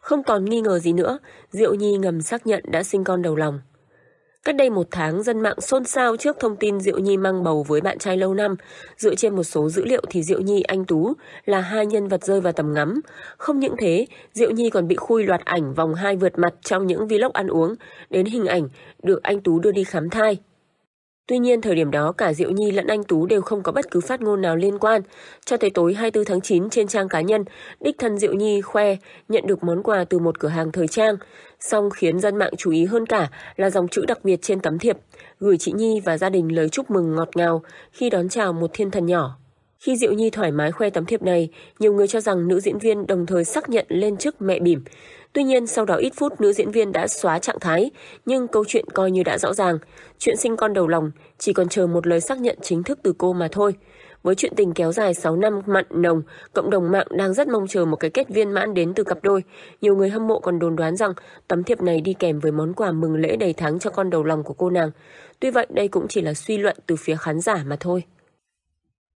không còn nghi ngờ gì nữa, Diệu Nhi ngầm xác nhận đã sinh con đầu lòng. Cách đây một tháng, dân mạng xôn xao trước thông tin Diệu Nhi mang bầu với bạn trai lâu năm. Dựa trên một số dữ liệu thì Diệu Nhi, anh Tú là hai nhân vật rơi vào tầm ngắm. Không những thế, Diệu Nhi còn bị khui loạt ảnh vòng hai vượt mặt trong những vlog ăn uống, đến hình ảnh được anh Tú đưa đi khám thai. Tuy nhiên, thời điểm đó cả Diệu Nhi lẫn anh Tú đều không có bất cứ phát ngôn nào liên quan. Cho tới tối 24 tháng 9 trên trang cá nhân, đích thân Diệu Nhi khoe nhận được món quà từ một cửa hàng thời trang. Song khiến dân mạng chú ý hơn cả là dòng chữ đặc biệt trên tấm thiệp, gửi chị Nhi và gia đình lời chúc mừng ngọt ngào khi đón chào một thiên thần nhỏ. Khi Diệu Nhi thoải mái khoe tấm thiệp này, nhiều người cho rằng nữ diễn viên đồng thời xác nhận lên chức mẹ bỉm. Tuy nhiên, sau đó ít phút nữ diễn viên đã xóa trạng thái, nhưng câu chuyện coi như đã rõ ràng. Chuyện sinh con đầu lòng chỉ còn chờ một lời xác nhận chính thức từ cô mà thôi. Với chuyện tình kéo dài 6 năm mặn nồng, cộng đồng mạng đang rất mong chờ một cái kết viên mãn đến từ cặp đôi. Nhiều người hâm mộ còn đồn đoán rằng tấm thiệp này đi kèm với món quà mừng lễ đầy tháng cho con đầu lòng của cô nàng. Tuy vậy, đây cũng chỉ là suy luận từ phía khán giả mà thôi.